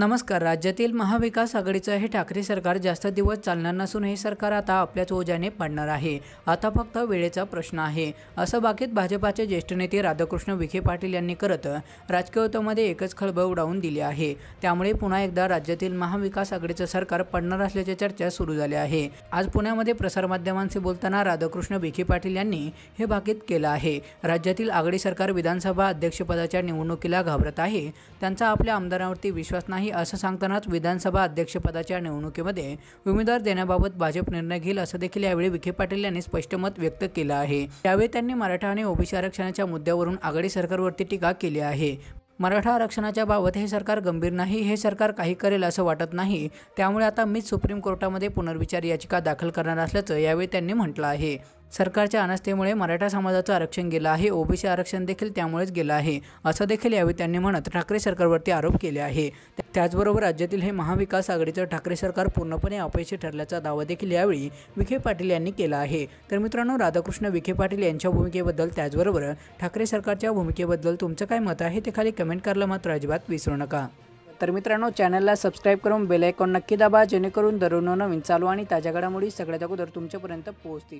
नमस्कार राज्यातील महाविकास आघाडीचं हे ठाकरे सरकार जास्त दिवस चालणार नसून हे सरकार आता आपल्याच ओझ्याने पडणार आहे आता फक्त वेळेचा प्रश्न आहे असं बाकीत भाजपाचे ज्येष्ठ नेते राधाकृष्ण विखे पाटील यांनी करत राजकीय राजकीयत्वामध्ये एकच खळबळ उडावून दिली आहे त्यामुळे पुन्हा एकदा राज्यातील महाविकास आघाडीचं सरकार पडणार असल्याच्या चर्चा सुरू झाल्या आहे आज पुण्यामध्ये प्रसारमाध्यमांशी बोलताना राधाकृष्ण विखे पाटील यांनी हे बाकीत केलं आहे राज्यातील आघाडी सरकार विधानसभा अध्यक्षपदाच्या निवडणुकीला घाबरत आहे त्यांचा आपल्या आमदारावरती विश्वास नाही नाही असं सांगतानाच विधानसभा अध्यक्षपदाच्या निवडणुकीमध्ये उमेदवार देण्याबाबत भाजप निर्णय घेईल असं देखील यावेळी विखे पाटील यांनी स्पष्ट मत व्यक्त केलं आहे यावेळी त्यांनी मराठा आणि ओबीसी आरक्षणाच्या मुद्द्यावरून आघाडी सरकारवरती टीका केली आहे मराठा आरक्षणाच्या बाबत हे सरकार गंभीर नाही हे सरकार काही करेल असं वाटत नाही त्यामुळे आता मीच सुप्रीम कोर्टामध्ये पुनर्विचार याचिका दाखल करणार असल्याचं यावेळी त्यांनी म्हटलं आहे सरकारच्या अनास्थेमुळे मराठा समाजाचं आरक्षण गेलं आहे ओबीसी आरक्षण देखील त्यामुळेच गेलं आहे असं देखील यावेळी त्यांनी म्हणत ठाकरे सरकारवरती आरोप केले आहे त्याचबरोबर राज्यातील हे महाविकास आघाडीचं ठाकरे सरकार पूर्णपणे अपयशी ठरल्याचा दावा देखील यावेळी विखे पाटील यांनी केला आहे तर मित्रांनो राधाकृष्ण विखे पाटील यांच्या भूमिकेबद्दल त्याचबरोबर ठाकरे सरकारच्या भूमिकेबद्दल तुमचं काय मत आहे ते खाली कमेंट करायला मात्र अजिबात विसरू नका तर मित्रांनो चॅनलला सबस्क्राईब करून बेलायकॉन नक्की दाबा जेणेकरून दररोज नवीन चालू आणि ताज्या घडामोडी सगळ्यात अगोदर तुमच्यापर्यंत पोहोचतील